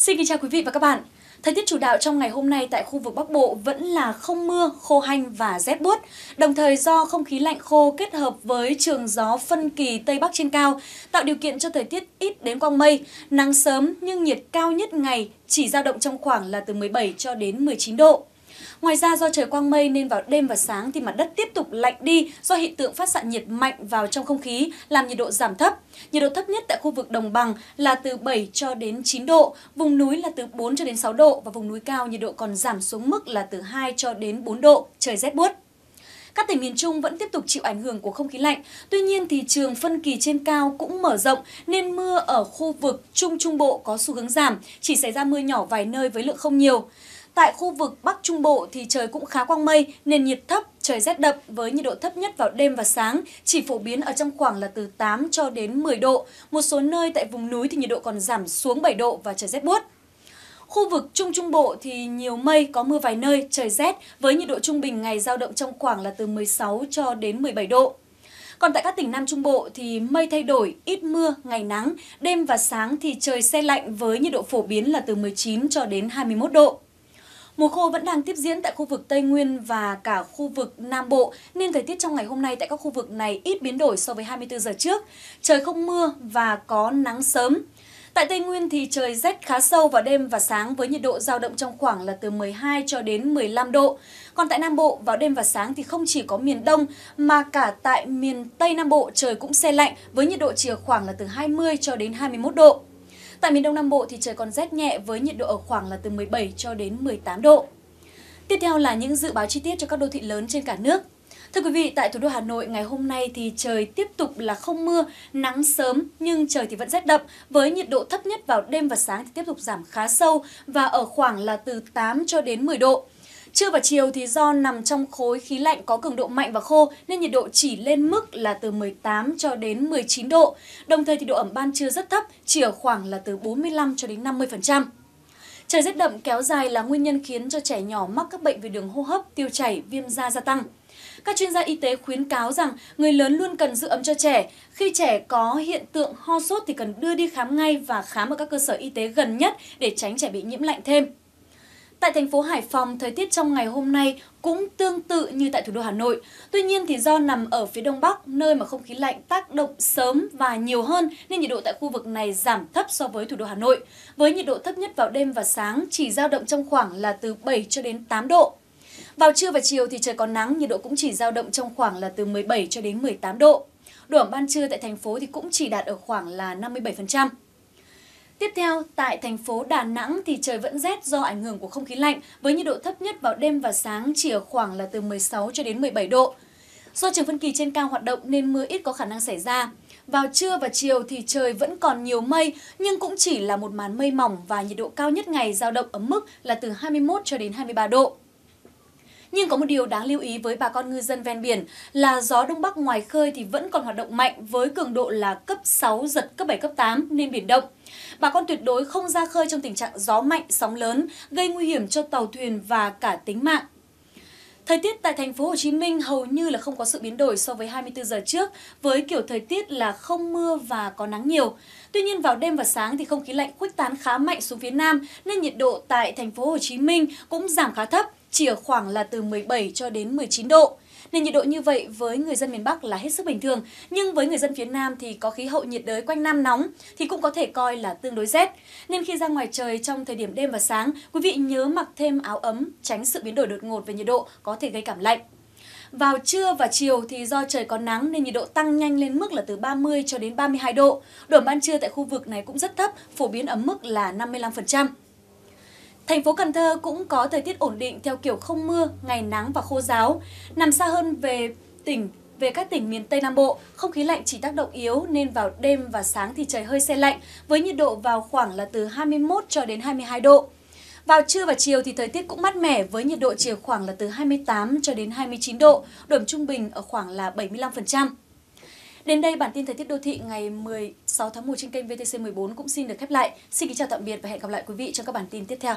Xin kính chào quý vị và các bạn. Thời tiết chủ đạo trong ngày hôm nay tại khu vực Bắc Bộ vẫn là không mưa, khô hanh và rét buốt. Đồng thời do không khí lạnh khô kết hợp với trường gió phân kỳ Tây Bắc trên cao tạo điều kiện cho thời tiết ít đến quang mây, nắng sớm nhưng nhiệt cao nhất ngày chỉ dao động trong khoảng là từ 17 cho đến 19 độ. Ngoài ra do trời quang mây nên vào đêm và sáng thì mặt đất tiếp tục lạnh đi do hiện tượng phát xạ nhiệt mạnh vào trong không khí làm nhiệt độ giảm thấp. Nhiệt độ thấp nhất tại khu vực đồng bằng là từ 7 cho đến 9 độ, vùng núi là từ 4 cho đến 6 độ và vùng núi cao nhiệt độ còn giảm xuống mức là từ 2 cho đến 4 độ, trời rét buốt. Các tỉnh miền Trung vẫn tiếp tục chịu ảnh hưởng của không khí lạnh. Tuy nhiên thì trường phân kỳ trên cao cũng mở rộng nên mưa ở khu vực Trung Trung Bộ có xu hướng giảm, chỉ xảy ra mưa nhỏ vài nơi với lượng không nhiều. Tại khu vực Bắc Trung Bộ thì trời cũng khá quang mây, nền nhiệt thấp, trời rét đậm với nhiệt độ thấp nhất vào đêm và sáng chỉ phổ biến ở trong khoảng là từ 8 cho đến 10 độ. Một số nơi tại vùng núi thì nhiệt độ còn giảm xuống 7 độ và trời rét buốt. Khu vực Trung Trung Bộ thì nhiều mây, có mưa vài nơi, trời rét với nhiệt độ trung bình ngày giao động trong khoảng là từ 16 cho đến 17 độ. Còn tại các tỉnh Nam Trung Bộ thì mây thay đổi, ít mưa, ngày nắng, đêm và sáng thì trời xe lạnh với nhiệt độ phổ biến là từ 19 cho đến 21 độ. Mùa khô vẫn đang tiếp diễn tại khu vực Tây Nguyên và cả khu vực Nam Bộ, nên thời tiết trong ngày hôm nay tại các khu vực này ít biến đổi so với 24 giờ trước. Trời không mưa và có nắng sớm. Tại Tây Nguyên thì trời rét khá sâu vào đêm và sáng với nhiệt độ dao động trong khoảng là từ 12 cho đến 15 độ. Còn tại Nam Bộ, vào đêm và sáng thì không chỉ có miền Đông mà cả tại miền Tây Nam Bộ trời cũng xe lạnh với nhiệt độ chỉ khoảng là từ 20 cho đến 21 độ. Tại miền Đông Nam Bộ thì trời còn rét nhẹ với nhiệt độ ở khoảng là từ 17 cho đến 18 độ. Tiếp theo là những dự báo chi tiết cho các đô thị lớn trên cả nước. Thưa quý vị, tại thủ đô Hà Nội ngày hôm nay thì trời tiếp tục là không mưa, nắng sớm nhưng trời thì vẫn rét đậm với nhiệt độ thấp nhất vào đêm và sáng thì tiếp tục giảm khá sâu và ở khoảng là từ 8 cho đến 10 độ. Trưa và chiều thì do nằm trong khối khí lạnh có cường độ mạnh và khô nên nhiệt độ chỉ lên mức là từ 18 cho đến 19 độ. Đồng thời thì độ ẩm ban trưa rất thấp, chỉ ở khoảng là từ 45 cho đến 50%. Trời rét đậm kéo dài là nguyên nhân khiến cho trẻ nhỏ mắc các bệnh về đường hô hấp, tiêu chảy, viêm da gia tăng. Các chuyên gia y tế khuyến cáo rằng người lớn luôn cần giữ ấm cho trẻ. Khi trẻ có hiện tượng ho sốt thì cần đưa đi khám ngay và khám ở các cơ sở y tế gần nhất để tránh trẻ bị nhiễm lạnh thêm. Tại thành phố Hải Phòng, thời tiết trong ngày hôm nay cũng tương tự như tại thủ đô Hà Nội. Tuy nhiên thì do nằm ở phía đông bắc, nơi mà không khí lạnh tác động sớm và nhiều hơn nên nhiệt độ tại khu vực này giảm thấp so với thủ đô Hà Nội. Với nhiệt độ thấp nhất vào đêm và sáng chỉ dao động trong khoảng là từ 7 cho đến 8 độ. Vào trưa và chiều thì trời có nắng, nhiệt độ cũng chỉ dao động trong khoảng là từ 17 cho đến 18 độ. Độ ẩm ban trưa tại thành phố thì cũng chỉ đạt ở khoảng là 57%. Tiếp theo, tại thành phố Đà Nẵng thì trời vẫn rét do ảnh hưởng của không khí lạnh với nhiệt độ thấp nhất vào đêm và sáng chỉ ở khoảng là từ 16 cho đến 17 độ. Do trường phân kỳ trên cao hoạt động nên mưa ít có khả năng xảy ra. Vào trưa và chiều thì trời vẫn còn nhiều mây nhưng cũng chỉ là một màn mây mỏng và nhiệt độ cao nhất ngày giao động ở mức là từ 21 cho đến 23 độ. Nhưng có một điều đáng lưu ý với bà con ngư dân ven biển là gió đông bắc ngoài khơi thì vẫn còn hoạt động mạnh với cường độ là cấp 6, giật cấp 7, cấp 8 nên biển động. Bà con tuyệt đối không ra khơi trong tình trạng gió mạnh, sóng lớn gây nguy hiểm cho tàu thuyền và cả tính mạng. Thời tiết tại thành phố Hồ Chí Minh hầu như là không có sự biến đổi so với 24 giờ trước với kiểu thời tiết là không mưa và có nắng nhiều. Tuy nhiên vào đêm và sáng thì không khí lạnh khuếch tán khá mạnh xuống phía Nam nên nhiệt độ tại thành phố Hồ Chí Minh cũng giảm khá thấp chỉ ở khoảng là từ 17 cho đến 19 độ. Nên nhiệt độ như vậy với người dân miền Bắc là hết sức bình thường, nhưng với người dân phía Nam thì có khí hậu nhiệt đới quanh năm nóng thì cũng có thể coi là tương đối rét. Nên khi ra ngoài trời trong thời điểm đêm và sáng, quý vị nhớ mặc thêm áo ấm, tránh sự biến đổi đột ngột về nhiệt độ có thể gây cảm lạnh. Vào trưa và chiều thì do trời có nắng nên nhiệt độ tăng nhanh lên mức là từ 30 cho đến 32 độ. Độ ban trưa tại khu vực này cũng rất thấp, phổ biến ở mức là 55%. Thành phố Cần Thơ cũng có thời tiết ổn định theo kiểu không mưa, ngày nắng và khô giáo. Nằm xa hơn về tỉnh về các tỉnh miền Tây Nam Bộ, không khí lạnh chỉ tác động yếu nên vào đêm và sáng thì trời hơi xe lạnh với nhiệt độ vào khoảng là từ 21 cho đến 22 độ. Vào trưa và chiều thì thời tiết cũng mát mẻ với nhiệt độ chiều khoảng là từ 28 cho đến 29 độ, độ ẩm trung bình ở khoảng là 75%. Đến đây bản tin thời tiết đô thị ngày 16 tháng 1 trên kênh VTC14 cũng xin được khép lại. Xin kính chào tạm biệt và hẹn gặp lại quý vị trong các bản tin tiếp theo.